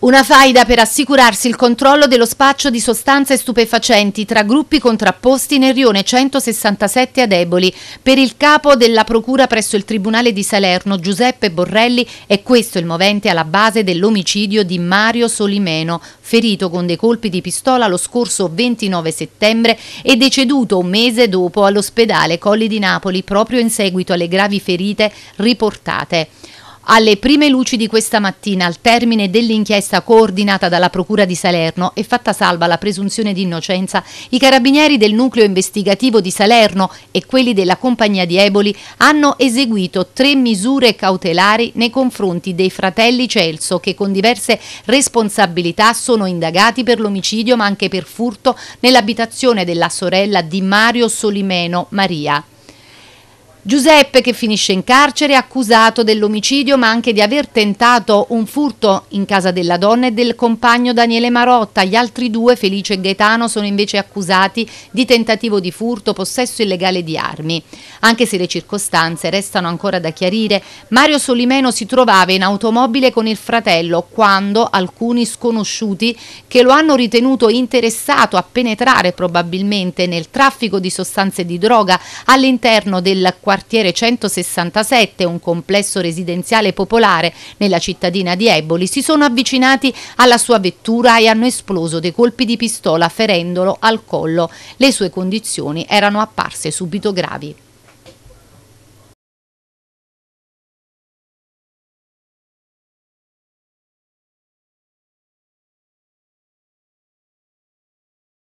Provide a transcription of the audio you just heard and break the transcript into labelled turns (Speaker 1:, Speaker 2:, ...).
Speaker 1: Una faida per assicurarsi il controllo dello spaccio di sostanze stupefacenti tra gruppi contrapposti nel rione 167 a Deboli. Per il capo della procura presso il Tribunale di Salerno, Giuseppe Borrelli, è questo il movente alla base dell'omicidio di Mario Solimeno, ferito con dei colpi di pistola lo scorso 29 settembre e deceduto un mese dopo all'ospedale Colli di Napoli proprio in seguito alle gravi ferite riportate. Alle prime luci di questa mattina, al termine dell'inchiesta coordinata dalla Procura di Salerno e fatta salva la presunzione di innocenza, i carabinieri del nucleo investigativo di Salerno e quelli della compagnia di Eboli hanno eseguito tre misure cautelari nei confronti dei fratelli Celso che con diverse responsabilità sono indagati per l'omicidio ma anche per furto nell'abitazione della sorella di Mario Solimeno, Maria. Giuseppe che finisce in carcere accusato dell'omicidio ma anche di aver tentato un furto in casa della donna e del compagno Daniele Marotta. Gli altri due, Felice e Gaetano, sono invece accusati di tentativo di furto, possesso illegale di armi. Anche se le circostanze restano ancora da chiarire, Mario Solimeno si trovava in automobile con il fratello quando alcuni sconosciuti che lo hanno ritenuto interessato a penetrare probabilmente nel traffico di sostanze di droga all'interno del quartiere quartiere 167, un complesso residenziale popolare nella cittadina di Eboli, si sono avvicinati alla sua vettura e hanno esploso dei colpi di pistola ferendolo al collo. Le sue condizioni erano apparse subito gravi.